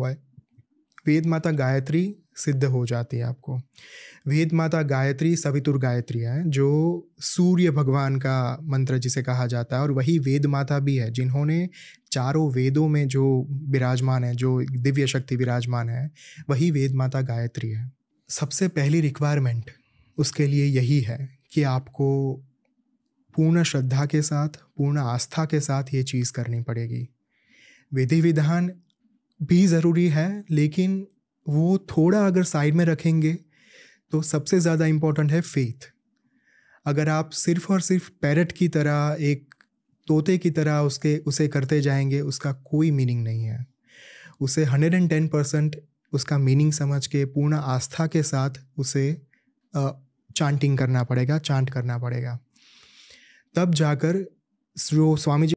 हुआ है वेद माता गायत्री सिद्ध हो जाती है आपको वेद माता गायत्री सवितुर गायत्री है जो सूर्य भगवान का मंत्र जिसे कहा जाता है और वही वेद माता भी है जिन्होंने चारों वेदों में जो विराजमान है जो दिव्य शक्ति विराजमान है वही वेद माता गायत्री है सबसे पहली रिक्वायरमेंट उसके लिए यही है कि आपको पूर्ण श्रद्धा के साथ पूर्ण आस्था के साथ ये चीज़ करनी पड़ेगी विधि विधान भी ज़रूरी है लेकिन वो थोड़ा अगर साइड में रखेंगे तो सबसे ज़्यादा इम्पोर्टेंट है फेथ अगर आप सिर्फ और सिर्फ पैरट की तरह एक तोते की तरह उसके उसे करते जाएंगे उसका कोई मीनिंग नहीं है उसे हंड्रेड एंड टेन परसेंट उसका मीनिंग समझ के पूर्ण आस्था के साथ उसे चांटिंग करना पड़ेगा चांट करना पड़ेगा तब जाकर जो स्वामी जी